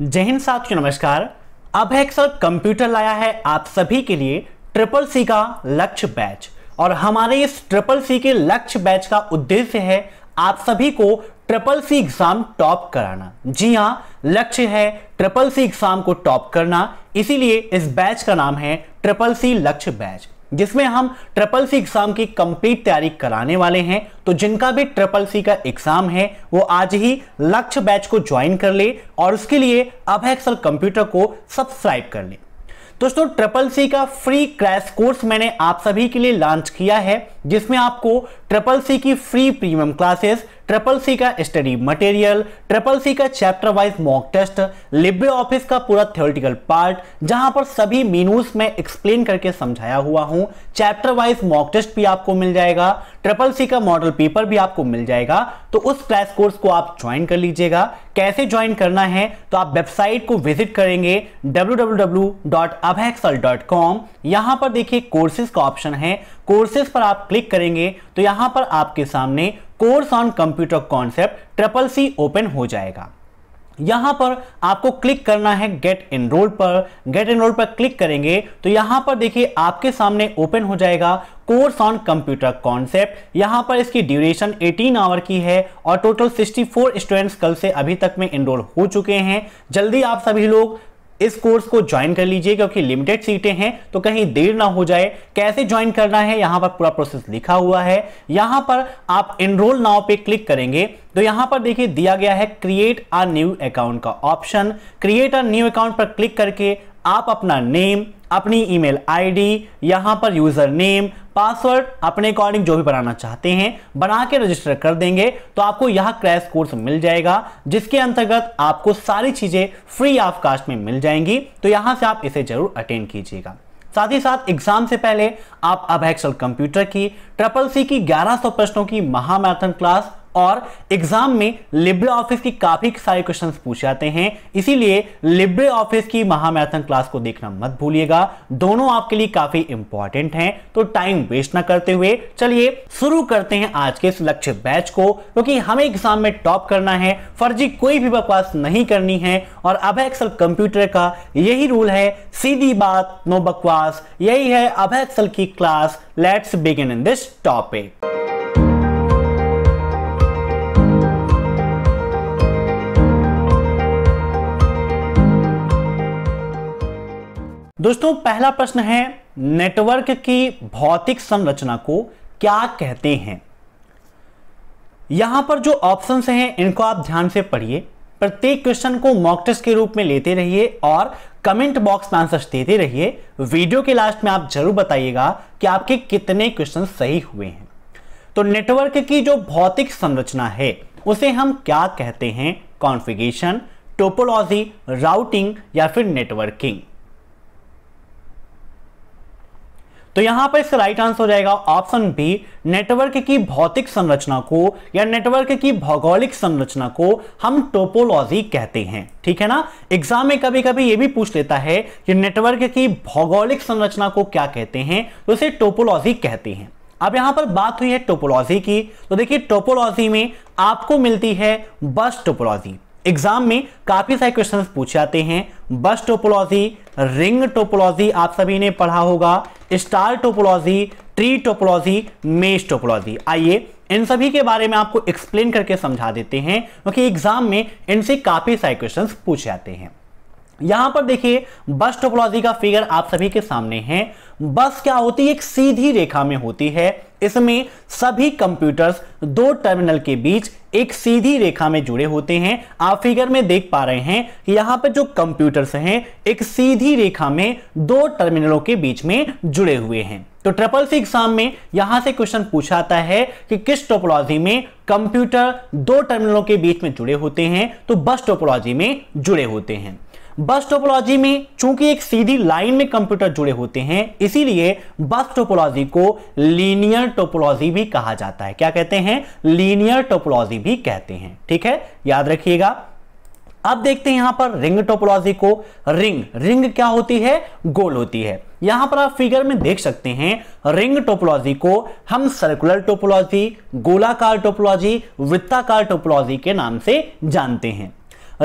जय हिंद साथियों नमस्कार अब एक्सल कंप्यूटर लाया है आप सभी के लिए ट्रिपल सी का लक्ष्य बैच और हमारे इस ट्रिपल सी के लक्ष्य बैच का उद्देश्य है आप सभी को ट्रिपल सी एग्जाम टॉप कराना जी हाँ लक्ष्य है ट्रिपल सी एग्जाम को टॉप करना इसीलिए इस बैच का नाम है ट्रिपल सी लक्ष्य बैच जिसमें हम ट्रिपल सी एग्जाम की कंप्लीट तैयारी कराने वाले हैं तो जिनका भी ट्रिपल सी का एग्जाम है वो आज ही लक्ष्य बैच को ज्वाइन कर ले और उसके लिए अब एक्सल कंप्यूटर को सब्सक्राइब कर ले दोस्तों ट्रिपल सी का फ्री क्रैश कोर्स मैंने आप सभी के लिए लॉन्च किया है जिसमें आपको ट्रिपल सी की free premium classes triple C का स्टडी मटेरियल ट्रिपल सी का chapter wise mock test libre office का पूरा थ्योरेटिकल पार्ट जहां पर सभी मीनूस में एक्सप्लेन करके समझाया हुआ हूं चैप्टर वाइज मॉक टेस्ट भी आपको मिल जाएगा ट्रिपल सी का मॉडल पेपर भी आपको मिल जाएगा तो उस क्लास कोर्स को आप ज्वाइन कर लीजिएगा कैसे ज्वाइन करना है तो आप वेबसाइट को विजिट करेंगे www.abhexal.com यहां पर देखिए कोर्सेज का ऑप्शन है कोर्सेज पर आप क्लिक करेंगे तो यहां पर आपके सामने course on computer concept triple C open हो जाएगा यहां पर आपको क्लिक करना है गेट एनरोल पर गेट एनरोल पर क्लिक करेंगे तो यहां पर देखिए आपके सामने ओपन हो जाएगा कोर्स ऑन कंप्यूटर कॉन्सेप्ट यहां पर इसकी ड्यूरेशन 18 आवर की है और टोटल 64 स्टूडेंट्स कल से अभी तक में एनरोल हो चुके हैं जल्दी आप सभी लोग इस कोर्स को ज्वाइन कर लीजिए क्योंकि लिमिटेड सीटें हैं तो कहीं देर ना हो जाए कैसे ज्वाइन करना है यहां पर पूरा प्रोसेस लिखा हुआ है यहां पर आप एनरोल नाव पे क्लिक करेंगे तो यहां पर देखिए दिया गया है क्रिएट अ न्यू अकाउंट का option create a new account पर क्लिक करके आप अपना नेम अपनी ईमेल आईडी यहाँ पर यूज़र नेम पासवर्ड अपने अकॉर्डिंग जो भी बनाना चाहते हैं बना के रजिस्टर कर देंगे तो आपको यह क्रैश कोर्स मिल जाएगा जिसके अंतर्गत आपको सारी चीज़ें फ्री ऑफ कास्ट में मिल जाएंगी तो यहाँ से आप इसे ज़रूर अटेंड कीजिएगा साथ ही साथ एग्जाम से पहले आप अब एक्सल कंप्यूटर की ट्रिपल सी की 1100 प्रश्नों की महामैराथन क्लास और एग्जाम में लिब्रे ऑफिस की काफी सारे क्वेश्चन पूछे जाते हैं इसीलिए लिब्रे ऑफिस की महामैराथन क्लास को देखना मत भूलिएगा दोनों आपके लिए काफी इंपॉर्टेंट हैं तो टाइम वेस्ट ना करते हुए चलिए शुरू करते हैं आज के इस लक्ष्य बैच को क्योंकि तो हमें एग्जाम में टॉप करना है फर्जी कोई भी बकवास नहीं करनी है और अब एक्सल कंप्यूटर का यही रूल है सीधी बात नो बकवास यही है अब एक्सल की class let's begin in this topic दोस्तों पहला प्रश्न है नेटवर्क की भौतिक संरचना को क्या कहते हैं यहां पर जो ऑप्शन हैं इनको आप ध्यान से पढ़िए प्रत्येक क्वेश्चन को मॉक टेस्ट के रूप में लेते रहिए और कमेंट बॉक्स में आंसर देते रहिए वीडियो के लास्ट में आप जरूर बताइएगा कि आपके कितने क्वेश्चन सही हुए हैं तो नेटवर्क की जो भौतिक संरचना है उसे हम क्या कहते हैं कॉन्फ़िगरेशन टोपोलॉजी राउटिंग या फिर नेटवर्किंग तो यहां पर इसका राइट आंसर हो जाएगा ऑप्शन बी नेटवर्क की भौतिक संरचना को या नेटवर्क की भौगोलिक संरचना को हम टोपोलॉजी कहते हैं ठीक है ना एग्जाम में कभी कभी यह भी पूछ लेता है कि नेटवर्क की भौगोलिक संरचना को क्या कहते हैं तो उसे टोपोलॉजी कहते हैं अब यहां पर बात हुई है टोपोलॉजी की तो देखिए टोपोलॉजी में आपको मिलती है बस टोपोलॉजी एग्जाम में काफी सारे क्वेश्चंस पूछे जाते हैं बस टोपोलॉजी रिंग टोपोलॉजी आप सभी ने पढ़ा होगा star topology tree topology mesh topology आइए इन सभी के बारे में आपको एक्सप्लेन करके समझा देते हैं क्योंकि एग्जाम में इनसे काफी सारे क्वेश्चंस पूछे जाते हैं यहां पर देखिए बस टोपोलॉजी का फिगर आप सभी के सामने है बस क्या होती है एक सीधी रेखा में होती है इसमें सभी कंप्यूटर्स दो टर्मिनल के बीच एक सीधी रेखा में जुड़े होते हैं आप फिगर में देख पा रहे हैं यहां पर जो कंप्यूटर्स हैं एक सीधी रेखा में दो टर्मिनलों के बीच में जुड़े हुए हैं तो ट्रिपल सी एग्जाम में यहां से क्वेश्चन पूछा आता है कि किस टोपोलॉजी में कंप्यूटर दो टर्मिनलों के बीच में जुड़े होते हैं तो बस टोपोलॉजी में जुड़े होते हैं बस टोपोलॉजी में चूंकि एक सीधी लाइन में कंप्यूटर जुड़े होते हैं इसीलिए बस टोपोलॉजी को लीनियर टोपोलॉजी भी कहा जाता है क्या कहते हैं लीनियर टोपोलॉजी भी कहते हैं ठीक है याद रखिएगा अब देखते हैं यहां पर रिंग टोपोलॉजी को रिंग रिंग क्या होती है गोल होती है यहां पर आप फिगर में देख सकते हैं रिंग टोपोलॉजी को हम सर्कुलर टोपोलॉजी गोलाकार टोपोलॉजी वृत्ताकार टोपोलॉजी के नाम से जानते हैं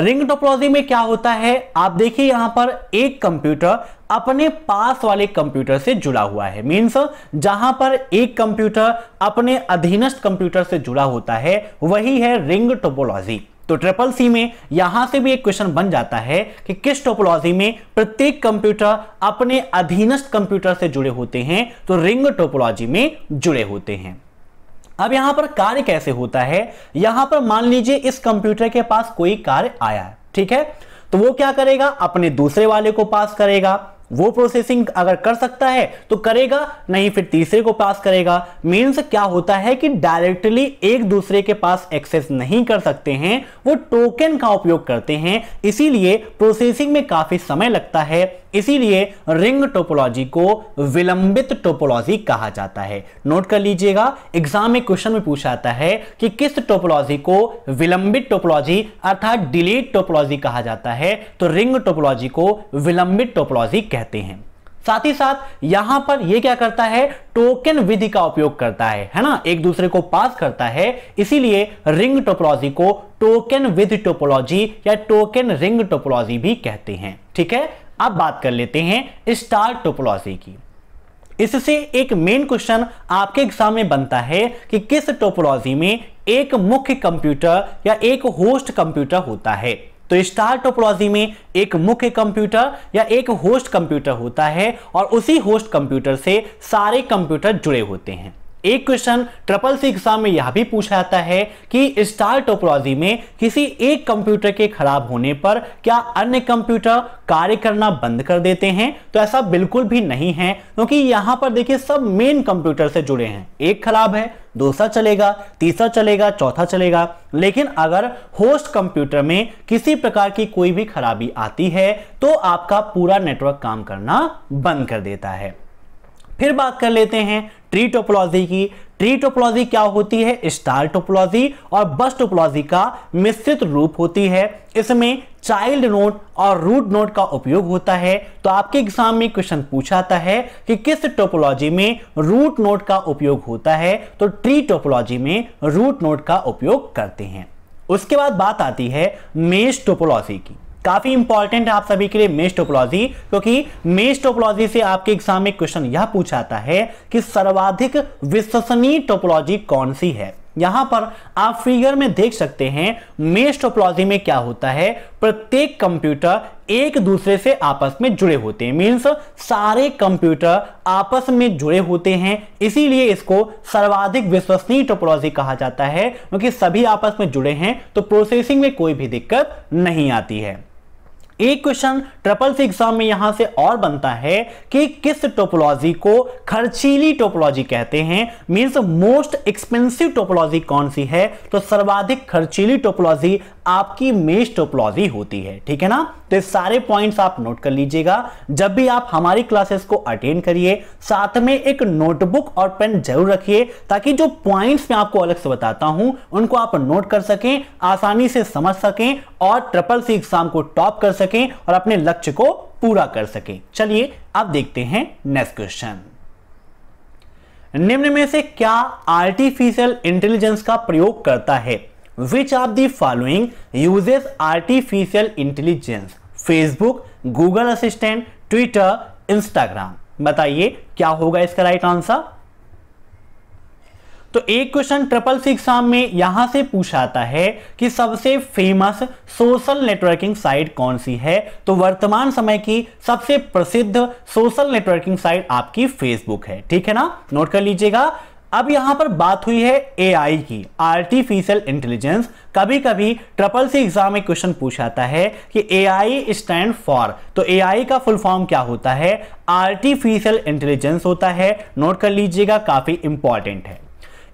रिंग टोपोलॉजी में क्या होता है आप देखिए यहां पर एक कंप्यूटर अपने पास वाले कंप्यूटर से जुड़ा हुआ है मींस जहां पर एक कंप्यूटर अपने अधीनस्थ कंप्यूटर से जुड़ा होता है वही है रिंग टोपोलॉजी तो ट्रिपल सी में यहां से भी एक क्वेश्चन बन जाता है कि किस टोपोलॉजी में प्रत्येक कंप्यूटर अपने अधीनस्थ कंप्यूटर से जुड़े होते हैं तो रिंग टोपोलॉजी में जुड़े होते हैं अब यहां पर कार्य कैसे होता है यहां पर मान लीजिए इस कंप्यूटर के पास कोई कार्य आया है ठीक है तो वो क्या करेगा अपने दूसरे वाले को पास करेगा वो प्रोसेसिंग अगर कर सकता है तो करेगा नहीं फिर तीसरे को पास करेगा मीन्स क्या होता है कि डायरेक्टली एक दूसरे के पास एक्सेस नहीं कर सकते हैं वो टोकन का उपयोग करते हैं इसीलिए प्रोसेसिंग में काफी समय लगता है इसीलिए रिंग टोपोलॉजी को विलंबित टोपोलॉजी कहा जाता है नोट कर लीजिएगा एग्जाम में क्वेश्चन में पूछा जाता है कि किस टोपोलॉजी को विलंबित टोपोलॉजी अर्थात डिलीट टोपोलॉजी कहा जाता है तो रिंग टोपोलॉजी को विलंबित टोपोलॉजी कहते हैं साथ ही साथ यहां पर यह क्या करता है टोकन विधि का उपयोग करता है है ना एक दूसरे को पास करता है इसीलिए रिंग टोपोलॉजी को टोकन विध टोपोलॉजी या टोकन रिंग टोपोलॉजी भी कहते हैं ठीक है अब बात कर लेते हैं स्टार टोपोलॉजी की इससे एक मेन क्वेश्चन आपके एग्जाम में बनता है कि किस टोपोलॉजी में एक मुख्य कंप्यूटर या एक होस्ट कंप्यूटर होता है तो स्टार टोपोलॉजी में एक मुख्य कंप्यूटर या एक होस्ट कंप्यूटर होता है और उसी होस्ट कंप्यूटर से सारे कंप्यूटर जुड़े होते हैं एक क्वेश्चन ट्रिपल सी एग्जाम में यह भी पूछा जाता है कि स्टार टोपोलॉजी में किसी एक कंप्यूटर के खराब होने पर क्या अन्य कंप्यूटर कार्य करना बंद कर देते हैं तो ऐसा बिल्कुल भी नहीं है क्योंकि तो यहां पर देखिए सब मेन कंप्यूटर से जुड़े हैं एक खराब है दूसरा चलेगा तीसरा चलेगा चौथा चलेगा लेकिन अगर होस्ट कंप्यूटर में किसी प्रकार की कोई भी खराबी आती है तो आपका पूरा नेटवर्क काम करना बंद कर देता है फिर बात कर लेते हैं ट्री टोपोलॉजी की ट्री टोपोलॉजी क्या होती है स्टार टोपोलॉजी और बस टोपोलॉजी का मिश्रित रूप होती है इसमें चाइल्ड नोट और रूट नोट का उपयोग होता है तो आपके एग्जाम में क्वेश्चन पूछा आता है कि किस टोपोलॉजी में रूट नोट का उपयोग होता है तो ट्री टोपोलॉजी में रूट नोट का उपयोग करते हैं उसके बाद बात आती है मेज टोपोलॉजी की काफी इंपॉर्टेंट है आप सभी के लिए मेस टोपोलॉजी क्योंकि मेस टोपोलॉजी से आपके एग्जाम में क्वेश्चन यह पूछा जाता है कि सर्वाधिक विश्वसनीय टोपोलॉजी कौन सी है यहां पर आप फिगर में देख सकते हैं मेस टोपोलॉजी में क्या होता है प्रत्येक कंप्यूटर एक दूसरे से आपस में जुड़े होते हैं मीन्स सारे कंप्यूटर आपस में जुड़े होते हैं इसीलिए इसको सर्वाधिक विश्वसनीय टोपोलॉजी कहा जाता है क्योंकि सभी आपस में जुड़े हैं तो प्रोसेसिंग में कोई भी दिक्कत नहीं आती है एक क्वेश्चन ट्रिपल सी एग्जाम में यहां से और बनता है कि किस टोपोलॉजी को खर्चीली टोपोलॉजी कहते हैं मींस मोस्ट एक्सपेंसिव टोपोलॉजी कौन सी है तो सर्वाधिक खर्चीली टोपोलॉजी आपकी मेष टोपोलॉजी होती है ठीक है ना तो सारे पॉइंट्स आप नोट कर लीजिएगा जब भी आप हमारी क्लासेस को अटेंड करिए साथ में एक नोटबुक और पेन जरूर रखिए ताकि जो पॉइंट्स मैं आपको अलग से बताता हूं उनको आप नोट कर सकें आसानी से समझ सकें और ट्रिपल सी एग्जाम को टॉप कर सकें सकें और अपने लक्ष्य को पूरा कर सकें चलिए अब देखते हैं नेक्स्ट क्वेश्चन निम्न में से क्या आर्टिफिशियल इंटेलिजेंस का प्रयोग करता है which are the following uses artificial intelligence Facebook Google assistant Twitter Instagram बताइए क्या होगा इसका राइट आंसर तो एक क्वेश्चन ट्रिपल सिक्स एग्जाम में यहां से पूछा आता है कि सबसे फेमस सोशल नेटवर्किंग साइट कौन सी है तो वर्तमान समय की सबसे प्रसिद्ध सोशल नेटवर्किंग साइट आपकी फेसबुक है ठीक है ना नोट कर लीजिएगा अब यहां पर बात हुई है एआई की आर्टिफिशियल इंटेलिजेंस कभी कभी ट्रिपल सी एग्जाम में क्वेश्चन पूछाता है कि एआई स्टैंड फॉर तो एआई का फुल फॉर्म क्या होता है आर्टिफिशियल इंटेलिजेंस होता है नोट कर लीजिएगा काफी इंपॉर्टेंट है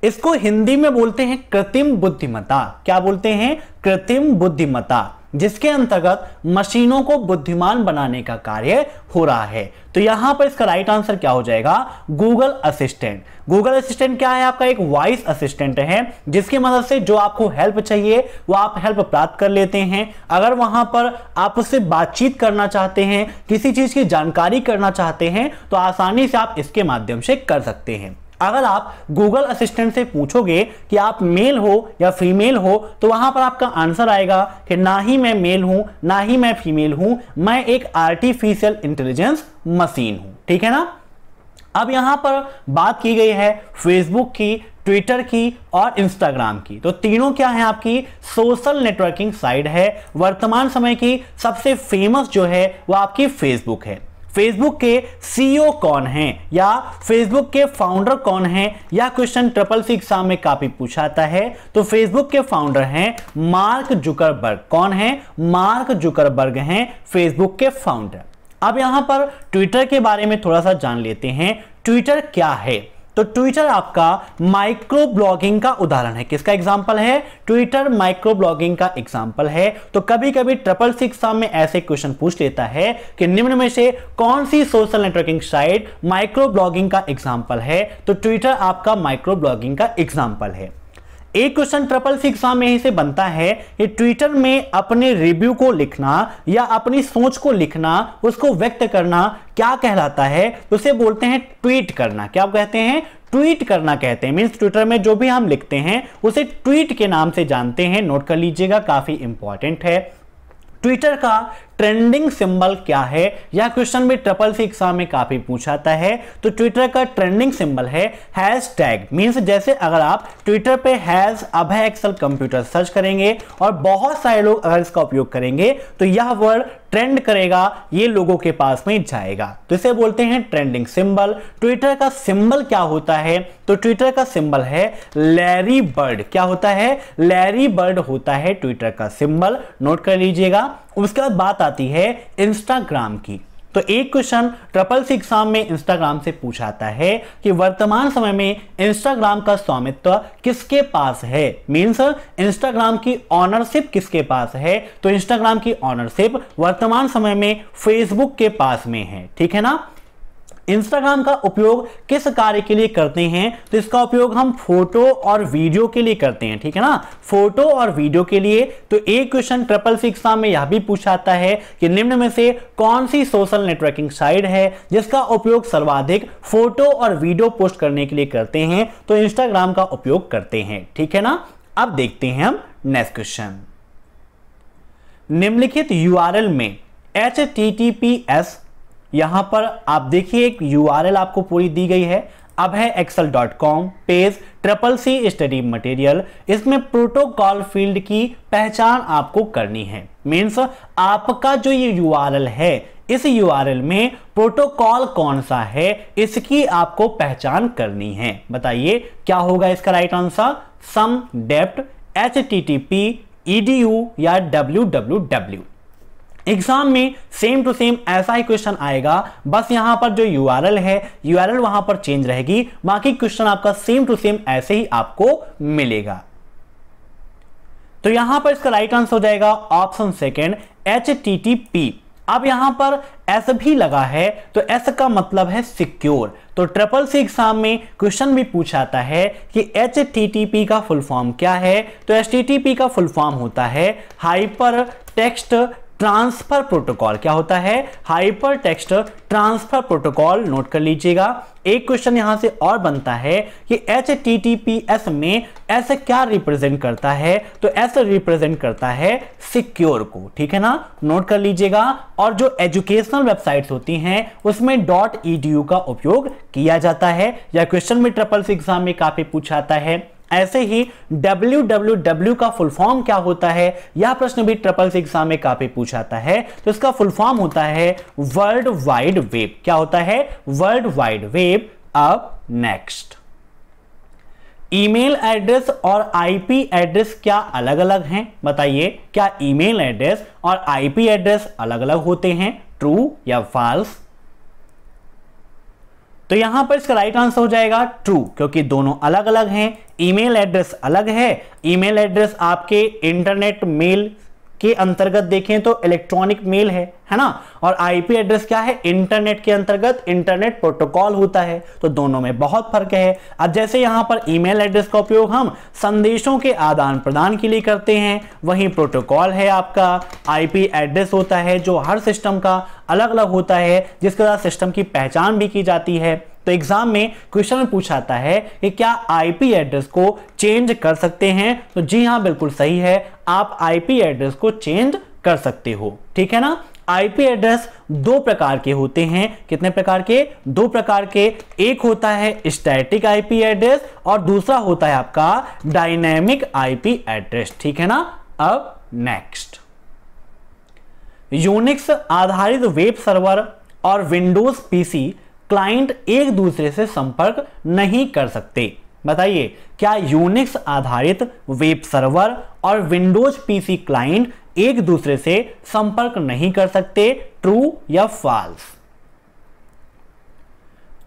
इसको हिंदी में बोलते हैं कृत्रिम बुद्धिमता क्या बोलते हैं कृत्रिम बुद्धिमता जिसके अंतर्गत मशीनों को बुद्धिमान बनाने का कार्य हो रहा है तो यहां पर इसका राइट आंसर क्या हो जाएगा गूगल असिस्टेंट गूगल असिस्टेंट क्या है आपका एक वॉइस असिस्टेंट है जिसकी मदद से जो आपको हेल्प चाहिए वो आप हेल्प प्राप्त कर लेते हैं अगर वहां पर आप उससे बातचीत करना चाहते हैं किसी चीज की जानकारी करना चाहते हैं तो आसानी से आप इसके माध्यम से कर सकते हैं अगर आप गूगल असिस्टेंट से पूछोगे कि आप मेल हो या फीमेल हो तो वहां पर आपका आंसर आएगा कि ना ही मैं मेल हूं ना ही मैं फीमेल हूं मैं एक आर्टिफिशियल इंटेलिजेंस मशीन हूं ठीक है ना अब यहां पर बात की गई है फेसबुक की ट्विटर की और इंस्टाग्राम की तो तीनों क्या है आपकी सोशल नेटवर्किंग साइट है वर्तमान समय की सबसे फेमस जो है वो आपकी फेसबुक है फेसबुक के सीईओ e कौन हैं या फेसबुक के फाउंडर कौन हैं यह क्वेश्चन ट्रिपल सी एग्जाम में काफी पूछा आता है तो फेसबुक के फाउंडर हैं मार्क जुकरबर्ग कौन है मार्क जुकरबर्ग हैं फेसबुक के फाउंडर अब यहां पर ट्विटर के बारे में थोड़ा सा जान लेते हैं ट्विटर क्या है तो ट्विटर आपका माइक्रो ब्लॉगिंग का उदाहरण है किसका एग्जाम्पल है ट्विटर माइक्रो ब्लॉगिंग का एग्जाम्पल है तो कभी कभी ट्रिपल सिक्स में ऐसे क्वेश्चन पूछ लेता है कि निम्न में से कौन सी social networking site micro blogging का एग्जाम्पल है तो ट्विटर आपका माइक्रो ब्लॉगिंग का एग्जाम्पल है एक क्वेश्चन ट्रिपल सिक्स में ही से बनता है कि ट्विटर में अपने रिव्यू को लिखना या अपनी सोच को लिखना उसको व्यक्त करना क्या कहलाता है उसे बोलते हैं ट्वीट करना क्या कहते हैं ट्वीट करना कहते हैं मीन्स ट्विटर में जो भी हम लिखते हैं उसे ट्वीट के नाम से जानते हैं नोट कर लीजिएगा काफी इंपॉर्टेंट है ट्विटर का ट्रेंडिंग सिंबल क्या है यह क्वेश्चन भी ट्रिपल सी एग्जाम में काफी पूछाता है तो ट्विटर का ट्रेंडिंग सिंबल है हैश टैग मीन्स जैसे अगर आप ट्विटर पे hash Abhay excel computer search करेंगे और बहुत सारे लोग अगर इसका उपयोग करेंगे तो यह वर्ड ट्रेंड करेगा ये लोगों के पास में जाएगा तो इसे बोलते हैं ट्रेंडिंग सिंबल ट्विटर का सिंबल क्या होता है तो ट्विटर का सिंबल है लैरी बर्ड क्या होता है लैरी बर्ड होता है ट्विटर का सिंबल नोट कर लीजिएगा उसके बाद बात आती है इंस्टाग्राम की तो एक क्वेश्चन ट्रिपल सी एग्जाम में इंस्टाग्राम से पूछाता है कि वर्तमान समय में इंस्टाग्राम का स्वामित्व किसके पास है मीन्स इंस्टाग्राम की ऑनरशिप किसके पास है तो इंस्टाग्राम की ऑनरशिप वर्तमान समय में फेसबुक के पास में है ठीक है ना इंस्टाग्राम का उपयोग किस कार्य के लिए करते हैं तो इसका उपयोग हम फोटो और वीडियो के लिए करते हैं ठीक है ना फोटो और वीडियो के लिए तो एक क्वेश्चन ट्रिपल शिक्षा में यह भी पूछा जाता है कि निम्न में से कौन सी सोशल नेटवर्किंग साइट है जिसका उपयोग सर्वाधिक फोटो और वीडियो पोस्ट करने के लिए करते हैं तो इंस्टाग्राम का उपयोग करते हैं ठीक है ना अब देखते हैं हम नेक्स्ट क्वेश्चन निम्नलिखित यू में H T T P S यहां पर आप देखिए एक यू आपको पूरी दी गई है अब है excel dot com page triple C study material इसमें प्रोटोकॉल फील्ड की पहचान आपको करनी है मीन्स आपका जो ये यू है इस यू में प्रोटोकॉल कौन सा है इसकी आपको पहचान करनी है बताइए क्या होगा इसका राइट आंसर सम डेप्ट H T T P E D U या डब्ल्यू डब्ल्यू डब्ल्यू एग्जाम में सेम टू सेम ऐसा ही क्वेश्चन आएगा बस यहां पर जो यू है यू वहां पर चेंज रहेगी बाकी क्वेश्चन आपका सेम टू सेम ऐसे ही आपको मिलेगा तो यहां पर इसका राइट आंसर हो जाएगा option second H T T P अब यहां पर एस भी लगा है तो एस का मतलब है सिक्योर तो ट्रिपल सी एग्जाम में क्वेश्चन भी पूछाता है कि एच टी टी पी का फुल फॉर्म क्या है तो एच टी टी पी का फुल फॉर्म होता है हाइपर टेक्स्ट ट्रांसफर प्रोटोकॉल क्या होता है hyper text transfer protocol note कर लीजिएगा एक क्वेश्चन यहां से और बनता है कि एच में एस क्या रिप्रेजेंट करता है तो ऐसे रिप्रेजेंट करता है सिक्योर को ठीक है ना नोट कर लीजिएगा और जो एजुकेशनल वेबसाइट्स होती हैं उसमें डॉट ई e का उपयोग किया जाता है या क्वेश्चन में ट्रिपल एग्जाम में काफी पूछा आता है ऐसे ही डब्ल्यू का फुल फॉर्म क्या होता है यह प्रश्न भी ट्रिपल से एग्जाम में काफी पूछा जाता है तो इसका फुल फॉर्म होता है वर्ल्ड वाइड वेब क्या होता है वर्ल्ड वाइड वेब अब नेक्स्ट ईमेल एड्रेस और आईपी एड्रेस क्या अलग अलग हैं बताइए क्या ईमेल एड्रेस और आईपी एड्रेस अलग अलग होते हैं ट्रू या फॉल्स तो यहां पर इसका राइट आंसर हो जाएगा ट्रू क्योंकि दोनों अलग अलग हैं ईमेल एड्रेस अलग है ईमेल एड्रेस आपके इंटरनेट मेल के अंतर्गत देखें तो इलेक्ट्रॉनिक मेल है है ना और आईपी एड्रेस क्या है इंटरनेट के अंतर्गत इंटरनेट प्रोटोकॉल होता है तो दोनों में बहुत फर्क है अब जैसे यहां पर ईमेल एड्रेस का उपयोग हम संदेशों के आदान प्रदान के लिए करते हैं वही प्रोटोकॉल है आपका आईपी एड्रेस होता है जो हर सिस्टम का अलग अलग होता है जिसके साथ सिस्टम की पहचान भी की जाती है तो एग्जाम में क्वेश्चन में पूछा जाता है कि क्या आईपी एड्रेस को चेंज कर सकते हैं तो जी हाँ बिल्कुल सही है आप आईपी एड्रेस को चेंज कर सकते हो ठीक है ना आईपी एड्रेस दो प्रकार के होते हैं कितने प्रकार के दो प्रकार के एक होता है स्टैटिक आईपी एड्रेस और दूसरा होता है आपका डायनेमिक आईपी एड्रेस ठीक है ना अब नेक्स्ट यूनिक्स आधारित वेब सर्वर और विंडोज पीसी क्लाइंट एक दूसरे से संपर्क नहीं कर सकते बताइए क्या यूनिक्स आधारित वेब सर्वर और विंडोज पीसी क्लाइंट एक दूसरे से संपर्क नहीं कर सकते ट्रू या फॉल्स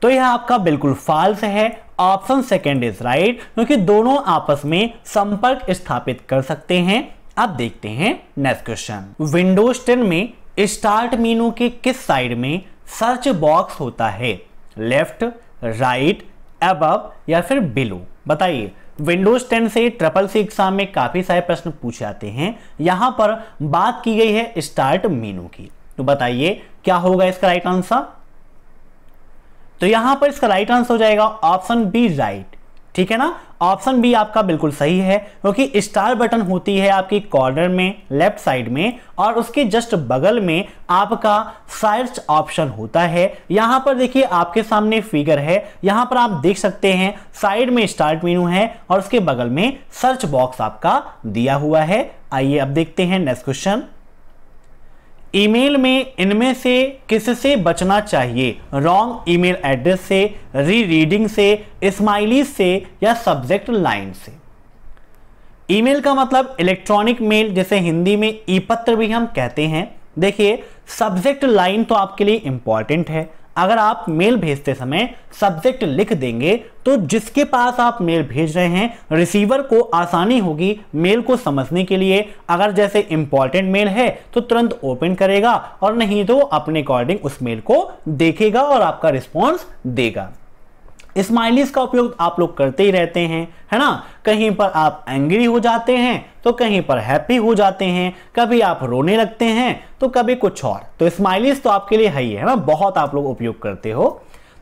तो यह आपका बिल्कुल फॉल्स है ऑप्शन सेकेंड इज राइट क्योंकि दोनों आपस में संपर्क स्थापित कर सकते हैं अब देखते हैं नेक्स्ट क्वेश्चन विंडोज 10 में स्टार्ट मीनू के किस साइड में सर्च बॉक्स होता है लेफ्ट राइट अब या फिर बिलो बताइए विंडोज 10 से ट्रिपल सी एग्जाम में काफ़ी सारे प्रश्न पूछे जाते हैं यहां पर बात की गई है स्टार्ट मीनू की तो बताइए क्या होगा इसका राइट आंसर तो यहां पर इसका राइट आंसर हो जाएगा ऑप्शन बी राइट ठीक है ना ऑप्शन बी आपका बिल्कुल सही है क्योंकि स्टार बटन होती है आपकी कॉर्नर में लेफ्ट साइड में और उसके जस्ट बगल में आपका सर्च ऑप्शन होता है यहां पर देखिए आपके सामने फिगर है यहां पर आप देख सकते हैं साइड में स्टार्ट मेनू है और उसके बगल में सर्च बॉक्स आपका दिया हुआ है आइए अब देखते हैं नेक्स्ट क्वेश्चन ईमेल में इनमें से किससे बचना चाहिए रॉन्ग ईमेल एड्रेस से री रीडिंग से स्माइली से या सब्जेक्ट लाइन से ईमेल का मतलब इलेक्ट्रॉनिक मेल जैसे हिंदी में ई पत्र भी हम कहते हैं देखिए सब्जेक्ट लाइन तो आपके लिए इंपॉर्टेंट है अगर आप मेल भेजते समय सब्जेक्ट लिख देंगे तो जिसके पास आप मेल भेज रहे हैं रिसीवर को आसानी होगी मेल को समझने के लिए अगर जैसे इंपॉर्टेंट मेल है तो तुरंत ओपन करेगा और नहीं तो अपने अकॉर्डिंग उस मेल को देखेगा और आपका रिस्पॉन्स देगा स्माइलीज का उपयोग आप लोग करते ही रहते हैं है ना कहीं पर आप एंग्री हो जाते हैं तो कहीं पर हैप्पी हो जाते हैं कभी आप रोने लगते हैं तो कभी कुछ और तो स्माइलीज तो आपके लिए है ही है ना बहुत आप लोग उपयोग करते हो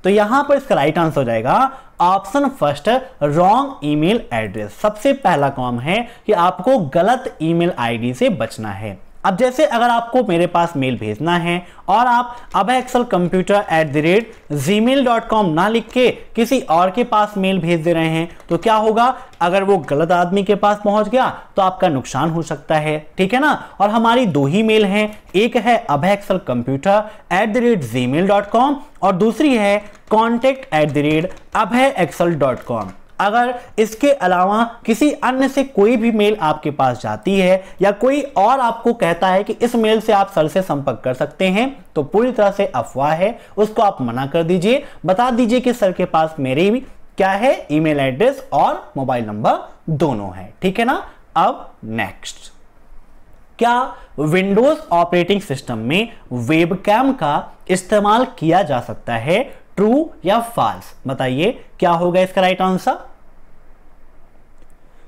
तो यहां पर इसका राइट आंसर हो जाएगा option first wrong email address सबसे पहला काम है कि आपको गलत ईमेल आईडी से बचना है अब जैसे अगर आपको मेरे पास मेल भेजना है और आप अब axle computer at the rate Gmail dot com ना लिख के किसी और के पास मेल भेज दे रहे हैं तो क्या होगा अगर वो गलत आदमी के पास पहुंच गया तो आपका नुकसान हो सकता है ठीक है ना और हमारी दो ही मेल हैं एक है अब axle computer at the rate Gmail dot com और दूसरी है कॉन्टेक्ट एट द रेट अब है एक्सल डॉट कॉम अगर इसके अलावा किसी अन्य से कोई भी मेल आपके पास जाती है या कोई और आपको कहता है कि इस मेल से आप सर से संपर्क कर सकते हैं तो पूरी तरह से अफवाह है उसको आप मना कर दीजिए बता दीजिए कि सर के पास मेरी क्या है ईमेल एड्रेस और मोबाइल नंबर दोनों है ठीक है ना अब नेक्स्ट क्या विंडोज ऑपरेटिंग सिस्टम में वेबकैम का इस्तेमाल किया जा सकता है ट्रू या फॉल्स बताइए क्या होगा इसका राइट आंसर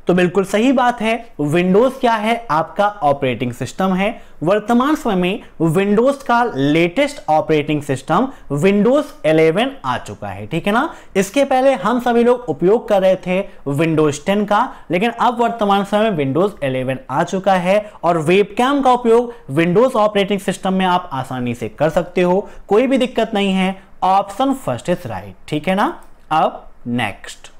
तो बिल्कुल सही बात है विंडोज क्या है आपका ऑपरेटिंग सिस्टम है वर्तमान समय में विंडोज का लेटेस्ट ऑपरेटिंग सिस्टम विंडोज 11 आ चुका है ठीक है ना इसके पहले हम सभी लोग उपयोग कर रहे थे विंडोज 10 का लेकिन अब वर्तमान समय में विंडोज 11 आ चुका है और वेबकैम का उपयोग विंडोज ऑपरेटिंग सिस्टम में आप आसानी से कर सकते हो कोई भी दिक्कत नहीं है ऑप्शन फर्स्ट इज राइट ठीक है ना अब नेक्स्ट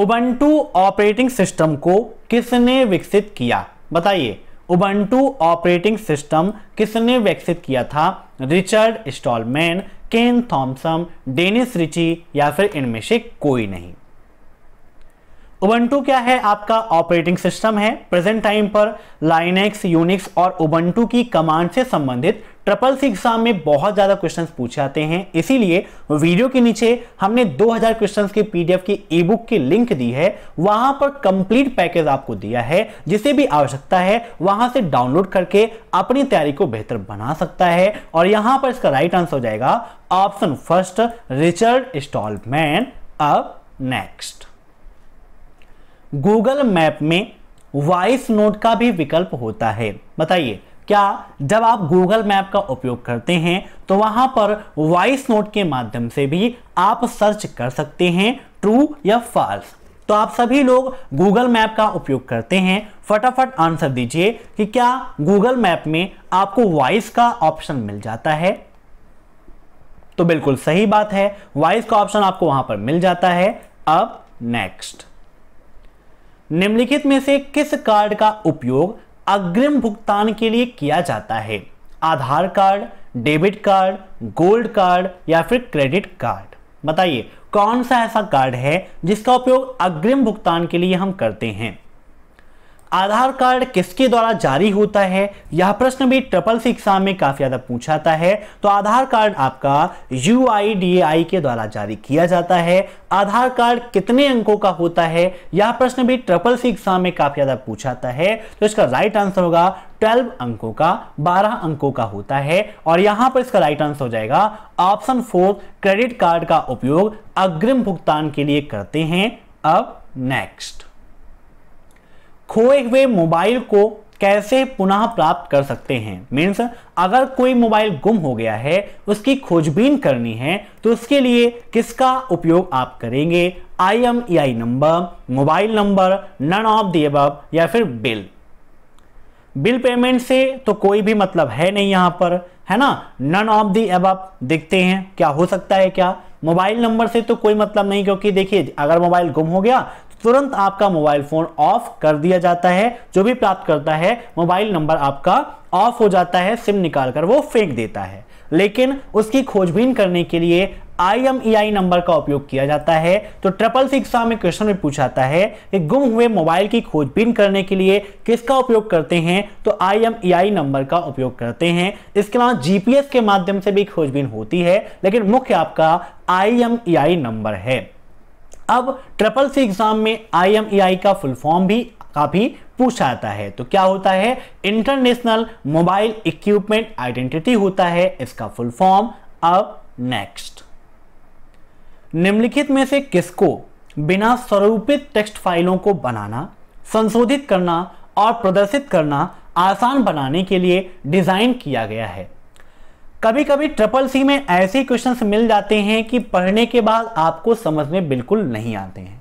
उबंटू ऑपरेटिंग सिस्टम को किसने विकसित किया बताइए उबंटू ऑपरेटिंग सिस्टम किसने विकसित किया था Richard Stallman Ken Thompson Dennis Ritchie या फिर इनमें से कोई नहीं उबंटू क्या है आपका ऑपरेटिंग सिस्टम है प्रेजेंट टाइम पर लाइनेक्स यूनिक्स और उबंटू की कमांड से संबंधित ट्रिपल सी एग्जाम में बहुत ज़्यादा क्वेश्चंस पूछे जाते हैं इसीलिए वीडियो के नीचे हमने 2000 क्वेश्चंस के पीडीएफ की ई बुक की लिंक दी है वहां पर कंप्लीट पैकेज आपको दिया है जिसे भी आवश्यकता है वहां से डाउनलोड करके अपनी तैयारी को बेहतर बना सकता है और यहां पर इसका राइट आंसर हो जाएगा ऑप्शन फर्स्ट रिचर्ड स्टॉलमैन अब नेक्स्ट गूगल मैप में वॉइस नोट का भी विकल्प होता है बताइए क्या जब आप गूगल मैप का उपयोग करते हैं तो वहां पर वॉइस नोट के माध्यम से भी आप सर्च कर सकते हैं ट्रू या फॉल्स तो आप सभी लोग गूगल मैप का उपयोग करते हैं फटाफट आंसर दीजिए कि क्या गूगल मैप में आपको वॉइस का ऑप्शन मिल जाता है तो बिल्कुल सही बात है वॉइस का ऑप्शन आपको वहां पर मिल जाता है अब नेक्स्ट निम्नलिखित में से किस कार्ड का उपयोग अग्रिम भुगतान के लिए किया जाता है Aadhaar card debit card gold card या फिर क्रेडिट कार्ड बताइए कौन सा ऐसा कार्ड है जिसका उपयोग अग्रिम भुगतान के लिए हम करते हैं आधार कार्ड किसके द्वारा जारी होता है यह प्रश्न भी ट्रिपल सी एग्जाम में काफी ज्यादा पूछाता है तो आधार कार्ड आपका यू के द्वारा जारी किया जाता है आधार कार्ड कितने अंकों का होता है यह प्रश्न भी ट्रिपल सी एग्जाम में काफी ज्यादा पूछाता है तो इसका राइट आंसर होगा 12 अंकों का 12 अंकों का होता है और यहां पर इसका राइट आंसर हो जाएगा ऑप्शन फोर क्रेडिट कार्ड का उपयोग अग्रिम भुगतान के लिए करते हैं अब नेक्स्ट खोए हुए मोबाइल को कैसे पुनः प्राप्त कर सकते हैं मीन्स अगर कोई मोबाइल गुम हो गया है उसकी खोजबीन करनी है तो उसके लिए किसका उपयोग आप करेंगे I M E I number mobile number none of the above या फिर बिल बिल पेमेंट से तो कोई भी मतलब है नहीं यहाँ पर है ना नन ऑफ दी अब देखते हैं क्या हो सकता है क्या मोबाइल नंबर से तो कोई मतलब नहीं क्योंकि देखिए अगर मोबाइल गुम हो गया तुरंत आपका मोबाइल फोन ऑफ कर दिया जाता है जो भी प्राप्त करता है मोबाइल नंबर आपका ऑफ हो जाता है सिम निकाल कर वो फेंक देता है लेकिन उसकी खोजबीन करने के लिए आई e नंबर का उपयोग किया जाता है तो ट्रिपल सिक्स में क्वेश्चन में पूछा जाता है कि गुम हुए मोबाइल की खोजबीन करने के लिए किसका उपयोग करते हैं तो आई e नंबर का उपयोग करते हैं इसके अलावा जीपीएस के माध्यम से भी खोजबीन होती है लेकिन मुख्य आपका आई e नंबर है अब ट्रिपल सी एग्जाम में आई e का फुल फॉर्म भी काफी पूछा जाता है तो क्या होता है इंटरनेशनल मोबाइल इक्विपमेंट आइडेंटिटी होता है इसका फुल फॉर्म अब नेक्स्ट निम्नलिखित में से किसको बिना स्वरूपित टेक्स्ट फाइलों को बनाना संशोधित करना और प्रदर्शित करना आसान बनाने के लिए डिजाइन किया गया है कभी कभी ट्रिपल सी में ऐसे क्वेश्चंस मिल जाते हैं कि पढ़ने के बाद आपको समझ में बिल्कुल नहीं आते हैं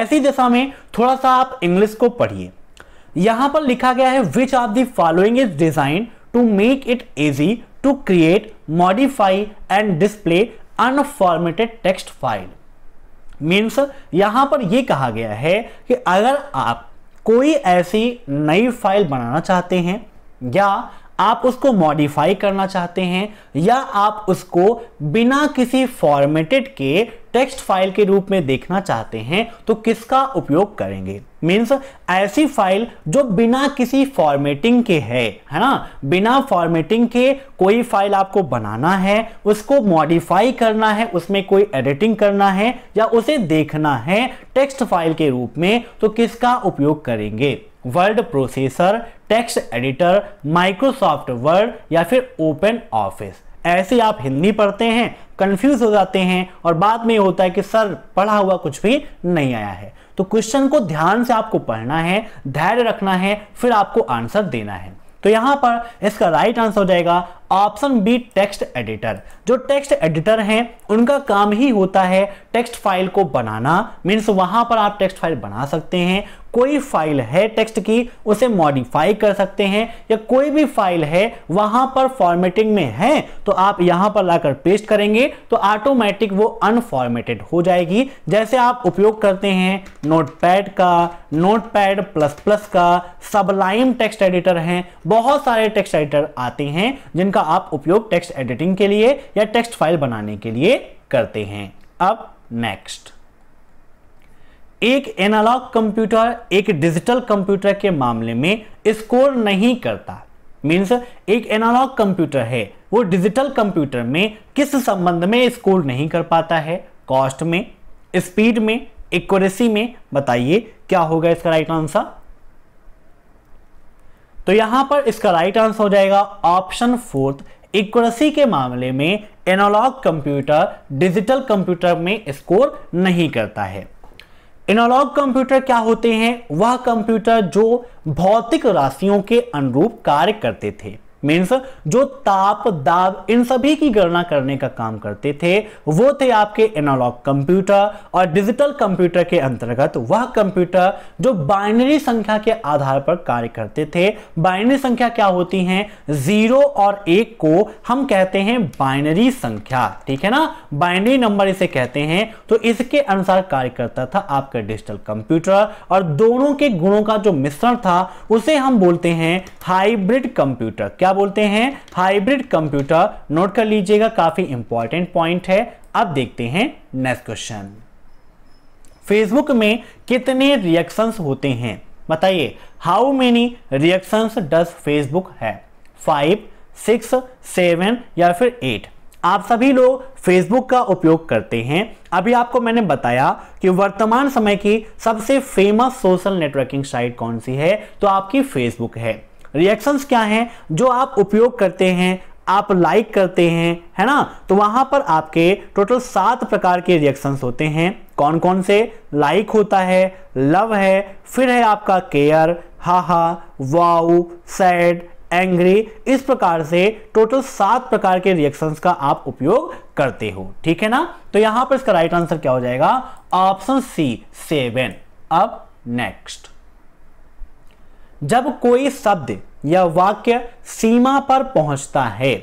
ऐसी दशा में थोड़ा सा आप इंग्लिश को पढ़िए यहां पर लिखा गया है which of the following is design to make it easy to create modify and display unformatted text file means यहां पर यह कहा गया है कि अगर आप कोई ऐसी नई फाइल बनाना चाहते हैं या आप उसको मॉडिफाई करना चाहते हैं या आप उसको बिना किसी फॉर्मेटेड के टेक्स्ट फाइल के रूप में देखना चाहते हैं तो किसका उपयोग करेंगे मीन्स ऐसी फाइल जो बिना किसी फॉर्मेटिंग के है है ना बिना फॉर्मेटिंग के कोई फाइल आपको बनाना है उसको मॉडिफाई करना है उसमें कोई एडिटिंग करना है या उसे देखना है टेक्स्ट फाइल के रूप में तो किसका उपयोग करेंगे word processor text editor Microsoft Word या फिर ओपन ऑफिस ऐसे आप हिंदी पढ़ते हैं कंफ्यूज हो जाते हैं और बाद में होता है कि सर पढ़ा हुआ कुछ भी नहीं आया है तो क्वेश्चन को ध्यान से आपको पढ़ना है धैर्य रखना है फिर आपको आंसर देना है तो यहां पर इसका राइट आंसर हो जाएगा ऑप्शन बी टेक्स्ट एडिटर जो टेक्स्ट एडिटर हैं उनका काम ही होता है टेक्स्ट फाइल को बनाना मीन्स वहां पर आप टेक्स्ट फाइल बना सकते हैं कोई फाइल है टेक्स्ट की उसे मॉडिफाई कर सकते हैं या कोई भी फाइल है वहां पर फॉर्मेटिंग में है तो आप यहां पर लाकर पेस्ट करेंगे तो ऑटोमेटिक वो अनफॉर्मेटेड हो जाएगी जैसे आप उपयोग करते हैं नोटपैड का नोटपैड प्लस प्लस का सबलाइम टेक्स्ट एडिटर हैं बहुत सारे टेक्स्ट एडिटर आते हैं जिनका आप उपयोग टेक्स्ट एडिटिंग के लिए या टेक्स्ट फाइल बनाने के लिए करते हैं अब नेक्स्ट एक एनालॉग कंप्यूटर एक डिजिटल कंप्यूटर के मामले में स्कोर नहीं करता मीन्स एक एनालॉग कंप्यूटर है वो डिजिटल कंप्यूटर में किस संबंध में स्कोर नहीं कर पाता है कॉस्ट में स्पीड में एक्यूरेसी में बताइए क्या होगा इसका राइट आंसर तो यहां पर इसका राइट आंसर हो जाएगा ऑप्शन फोर्थ एक्यूरेसी के मामले में एनालॉग कंप्यूटर डिजिटल कंप्यूटर में स्कोर नहीं करता है एनालॉग कंप्यूटर क्या होते हैं वह कंप्यूटर जो भौतिक राशियों के अनुरूप कार्य करते थे मीन्स जो ताप दाब इन सभी की गणना करने का काम करते थे वो थे आपके एनालॉग कंप्यूटर और डिजिटल कंप्यूटर के अंतर्गत वह कंप्यूटर जो बाइनरी संख्या के आधार पर कार्य करते थे बाइनरी संख्या क्या होती है जीरो और एक को हम कहते हैं बाइनरी संख्या ठीक है ना बाइनरी नंबर इसे कहते हैं तो इसके अनुसार कार्य करता था आपका डिजिटल कंप्यूटर और दोनों के गुणों का जो मिश्रण था उसे हम बोलते हैं हाइब्रिड कंप्यूटर क्या क्या बोलते हैं हाइब्रिड कंप्यूटर नोट कर लीजिएगा काफी इंपॉर्टेंट पॉइंट है अब देखते हैं नेक्स्ट क्वेश्चन फेसबुक में कितने रिएक्शंस होते हैं बताइए how many reactions does Facebook है फाइव सिक्स सेवन या फिर एट आप सभी लोग फेसबुक का उपयोग करते हैं अभी आपको मैंने बताया कि वर्तमान समय की सबसे फेमस सोशल नेटवर्किंग साइट कौन सी है तो आपकी फेसबुक है रिएक्शंस क्या हैं जो आप उपयोग करते हैं आप लाइक करते हैं है ना तो वहां पर आपके टोटल सात प्रकार के रिएक्शंस होते हैं कौन कौन से लाइक होता है लव है फिर है आपका care haha wow sad angry इस प्रकार से टोटल सात प्रकार के रिएक्शंस का आप उपयोग करते हो ठीक है ना तो यहां पर इसका राइट आंसर क्या हो जाएगा ऑप्शन सी सेवन अब नेक्स्ट जब कोई शब्द या वाक्य सीमा पर पहुंचता है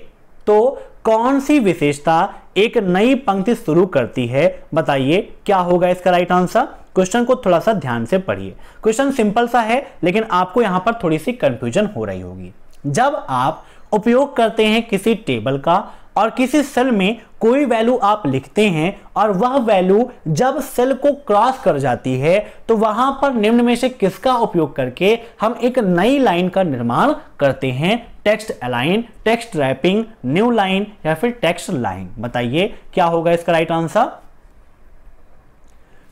तो कौन सी विशेषता एक नई पंक्ति शुरू करती है बताइए क्या होगा इसका राइट आंसर क्वेश्चन को थोड़ा सा ध्यान से पढ़िए क्वेश्चन सिंपल सा है लेकिन आपको यहां पर थोड़ी सी कंफ्यूजन हो रही होगी जब आप उपयोग करते हैं किसी टेबल का और किसी सेल में कोई वैल्यू आप लिखते हैं और वह वैल्यू जब सेल को क्रॉस कर जाती है तो वहां पर निम्न में से किसका उपयोग करके हम एक नई लाइन का निर्माण करते हैं text align text wrapping new line या फिर टेक्स्ट लाइन बताइए क्या होगा इसका राइट आंसर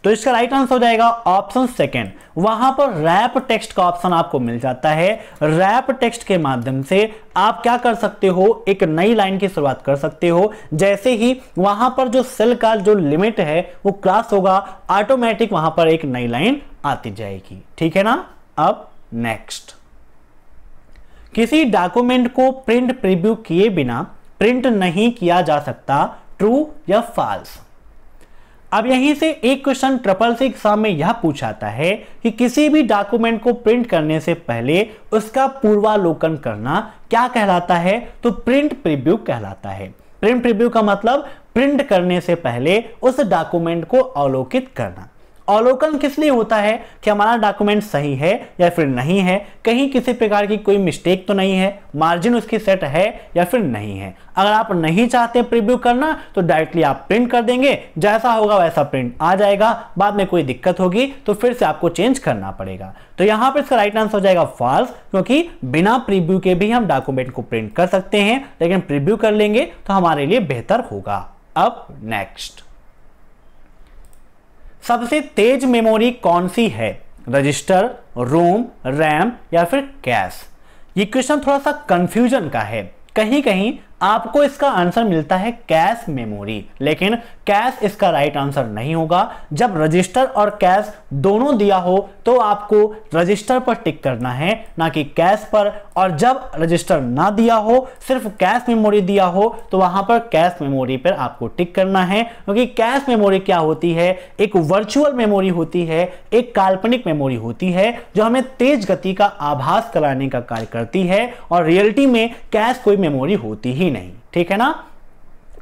तो इसका राइट आंसर हो जाएगा ऑप्शन सेकेंड वहां पर रैप टेक्स्ट का ऑप्शन आपको मिल जाता है रैप टेक्स्ट के माध्यम से आप क्या कर सकते हो एक नई लाइन की शुरुआत कर सकते हो जैसे ही वहां पर जो सेल का जो लिमिट है वो क्रॉस होगा ऑटोमेटिक वहां पर एक नई लाइन आती जाएगी ठीक है ना अब नेक्स्ट किसी डॉक्यूमेंट को प्रिंट प्रिव्यू किए बिना प्रिंट नहीं किया जा सकता ट्रू या फॉल्स अब यहीं से एक क्वेश्चन ट्रिपल से एग्जाम में यह पूछाता है कि किसी भी डॉक्यूमेंट को प्रिंट करने से पहले उसका पूर्वालोकन करना क्या कहलाता है तो प्रिंट प्रिव्यू कहलाता है प्रिंट प्रिव्यू का मतलब प्रिंट करने से पहले उस डॉक्यूमेंट को अवलोकित करना अवलोकन किस लिए होता है कि हमारा डॉक्यूमेंट सही है या फिर नहीं है कहीं किसी प्रकार की कोई मिस्टेक तो नहीं है मार्जिन उसकी सेट है या फिर नहीं है अगर आप नहीं चाहते प्रिव्यू करना तो डायरेक्टली आप प्रिंट कर देंगे जैसा होगा वैसा प्रिंट आ जाएगा बाद में कोई दिक्कत होगी तो फिर से आपको चेंज करना पड़ेगा तो यहाँ पर इसका राइट आंसर हो जाएगा फॉल्स क्योंकि बिना प्रिव्यू के भी हम डॉक्यूमेंट को प्रिंट कर सकते हैं लेकिन प्रिव्यू कर लेंगे तो हमारे लिए बेहतर होगा अब नेक्स्ट सबसे तेज मेमोरी कौन सी है रजिस्टर रोम रैम या फिर कैश ये क्वेश्चन थोड़ा सा कंफ्यूजन का है कहीं कहीं आपको इसका आंसर मिलता है कैश मेमोरी लेकिन कैश इसका राइट आंसर नहीं होगा जब रजिस्टर और कैश दोनों दिया हो तो आपको रजिस्टर पर टिक करना है ना कि कैश पर और जब रजिस्टर ना दिया हो सिर्फ कैश मेमोरी दिया हो तो वहां पर कैश मेमोरी पर आपको टिक करना है क्योंकि कैश मेमोरी क्या होती है एक वर्चुअल मेमोरी होती है एक काल्पनिक मेमोरी होती है जो हमें तेज गति का आभास कराने का कार्य करती है और रियलिटी में कैश कोई मेमोरी होती ही नहीं ठीक है ना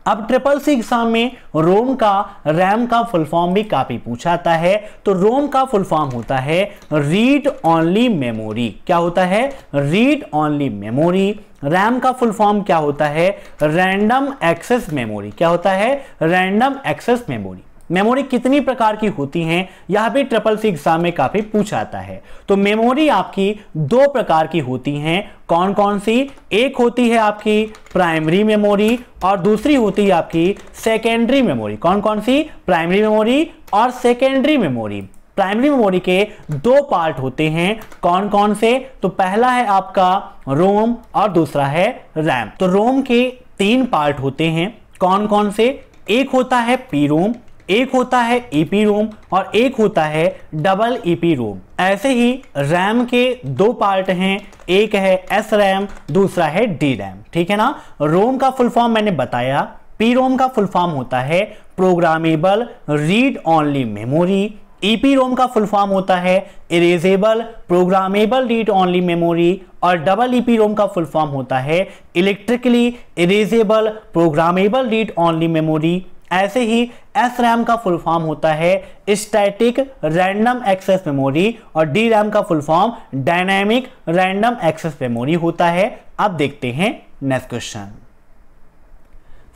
अब ट्रिपल सी एग्जाम में रोम का रैम का फुल फॉर्म भी काफी पूछा जाता है तो रोम का फुल फॉर्म होता है रीड ओनली मेमोरी क्या होता है रीड ओनली मेमोरी रैम का फुल फॉर्म क्या होता है रैंडम एक्सेस मेमोरी क्या होता है रैंडम एक्सेस मेमोरी मेमोरी कितनी प्रकार की होती हैं यह भी ट्रिपल सी एग्जाम में काफी पूछा आता है तो मेमोरी आपकी दो प्रकार की होती हैं कौन कौन सी एक होती है आपकी प्राइमरी मेमोरी और दूसरी होती है आपकी सेकेंडरी मेमोरी कौन कौन सी प्राइमरी मेमोरी और सेकेंडरी मेमोरी प्राइमरी मेमोरी के दो पार्ट होते हैं कौन कौन से तो पहला है आपका रोम और दूसरा है रैम तो रोम के तीन पार्ट होते हैं कौन कौन से एक होता है पी रोम एक होता है ईपी e रोम और एक होता है डबल ईपी रोम ऐसे ही रैम के दो पार्ट हैं एक है एस रैम दूसरा है डी रैम ठीक है ना रोम का फुल फॉर्म मैंने बताया पी रोम का फुल फॉर्म होता है programmable read only memory EPROM का फुल फॉर्म होता है erasable programmable read only memory और डबल ईपी रोम का फुल फॉर्म होता है electrically erasable programmable read only memory ऐसे ही एस रैम का फुल फॉर्म होता है स्टैटिक रैंडम एक्सेस मेमोरी और डी रैम का full form dynamic random access memory होता है अब देखते हैं नेक्स्ट क्वेश्चन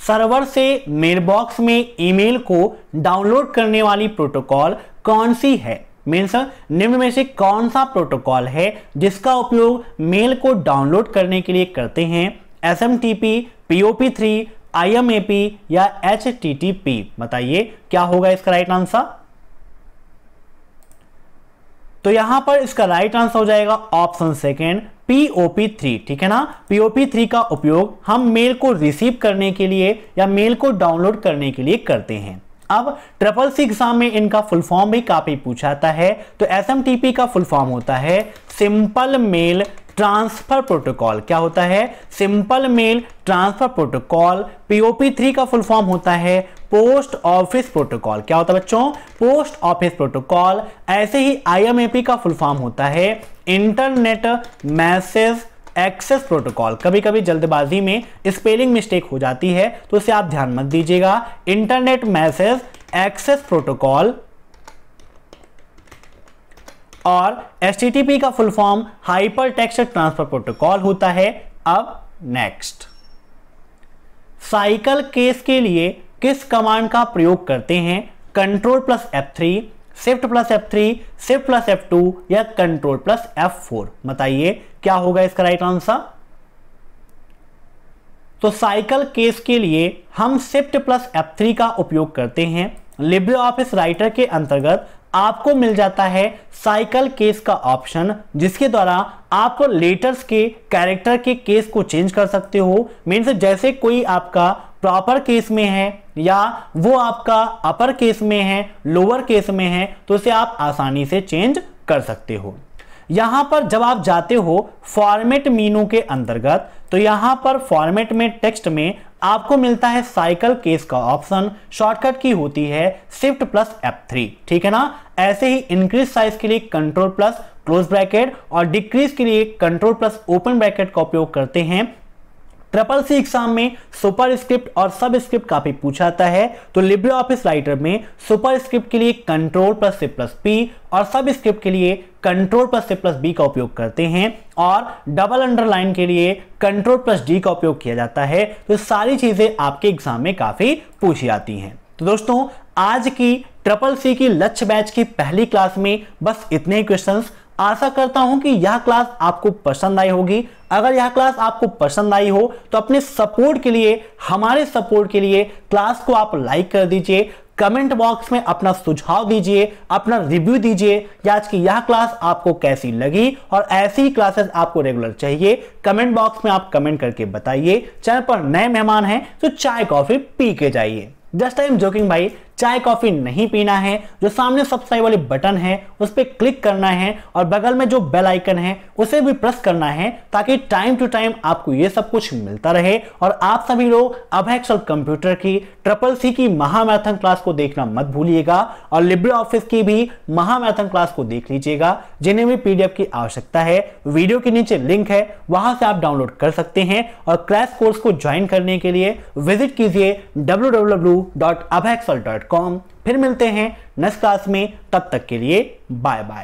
सर्वर से मेल बॉक्स में ईमेल को डाउनलोड करने वाली प्रोटोकॉल कौन सी है मीन्स निम्न में से कौन सा प्रोटोकॉल है जिसका उपयोग मेल को डाउनलोड करने के लिए करते हैं S M T P P O P three I या एच बताइए क्या होगा इसका राइट आंसर तो यहां पर इसका राइट आंसर हो जाएगा ऑप्शन सेकेंड पीओपी थ्री ठीक है ना पीओपी थ्री का उपयोग हम मेल को रिसीव करने के लिए या मेल को डाउनलोड करने के लिए करते हैं अब ट्रिपल सी एग्जाम में इनका फुल फॉर्म भी काफी पूछाता है तो एस का फुल फॉर्म होता है सिंपल मेल ट्रांसफर प्रोटोकॉल क्या होता है simple mail transfer protocol POP three का फुल फॉर्म होता है पोस्ट ऑफिस प्रोटोकॉल क्या होता है बच्चों पोस्ट ऑफिस प्रोटोकॉल ऐसे ही आईएमएपी का फुल फॉर्म होता है इंटरनेट मैसेज एक्सेस प्रोटोकॉल कभी कभी जल्दबाजी में स्पेलिंग मिस्टेक हो जाती है तो उसे आप ध्यान मत दीजिएगा इंटरनेट मैसेज एक्सेस प्रोटोकॉल और एस का full form hyper text transfer protocol होता है अब नेक्स्ट साइकिल केस के लिए किस कमांड का प्रयोग करते हैं control plus F three shift plus F three shift plus F two या कंट्रोल प्लस एफ फोर बताइए क्या होगा इसका राइट आंसर तो साइकिल केस के लिए हम सिफ्ट प्लस एफ थ्री का उपयोग करते हैं लिब्रे ऑफिस राइटर के अंतर्गत आपको मिल जाता है साइकिल केस का ऑप्शन जिसके द्वारा आप लेटर्स के कैरेक्टर के केस को चेंज कर सकते हो मीन्स जैसे कोई आपका प्रॉपर केस में है या वो आपका अपर केस में है लोअर केस में है तो उसे आप आसानी से चेंज कर सकते हो यहां पर जब आप जाते हो फॉर्मेट मीनू के अंतर्गत तो यहां पर फॉर्मेट में टेक्स्ट में आपको मिलता है साइकिल केस का ऑप्शन शॉर्टकट की होती है शिफ्ट प्लस एफ थ्री ठीक है ना ऐसे ही इंक्रीज साइज के लिए कंट्रोल प्लस क्लोज ब्रैकेट और डिक्रीज के लिए कंट्रोल प्लस ओपन ब्रैकेट का उपयोग करते हैं ट्रिपल सी एग्जाम में सुपर स्क्रिप्ट और सब स्क्रिप्ट काफी पूछा जाता है तो लिब्रे ऑफिस राइटर में सुपर स्क्रिप्ट के लिए control plus C plus P और सब स्क्रिप्ट के लिए control plus C plus B का उपयोग करते हैं और डबल अंडरलाइन के लिए कंट्रोल प्लस डी का उपयोग किया जाता है तो सारी चीजें आपके एग्जाम में काफी पूछी जाती हैं तो दोस्तों आज की ट्रिपल सी की लक्ष्य बैच की पहली क्लास में बस इतने ही क्वेश्चन आशा करता हूं कि यह क्लास आपको पसंद आई होगी अगर यह क्लास आपको पसंद आई हो तो अपने सपोर्ट के लिए हमारे सपोर्ट के लिए क्लास को आप लाइक कर दीजिए कमेंट बॉक्स में अपना सुझाव दीजिए अपना रिव्यू दीजिए कि आज की यह क्लास आपको कैसी लगी और ऐसी क्लासेस आपको रेगुलर चाहिए कमेंट बॉक्स में आप कमेंट करके बताइए चैनल पर नए मेहमान हैं तो चाय कॉफी पी के जाइए जस्ट आई एम जोकिंग भाई चाय कॉफ़ी नहीं पीना है जो सामने सब्सक्राइब वाले बटन है उस पर क्लिक करना है और बगल में जो बेल आइकन है उसे भी प्रेस करना है ताकि टाइम टू टाइम आपको ये सब कुछ मिलता रहे और आप सभी लोग अभय कंप्यूटर की ट्रिपल सी की महामैराथन क्लास को देखना मत भूलिएगा और लिब्रे ऑफिस की भी महामैराथन क्लास को देख लीजिएगा जिन्हें भी पीडीएफ की आवश्यकता है वीडियो के नीचे लिंक है वहां से आप डाउनलोड कर सकते हैं और क्लास कोर्स को ज्वाइन करने के लिए विजिट कीजिए W W W dot dot फिर मिलते हैं नेक्स्ट क्लास में तब तक के लिए बाय बाय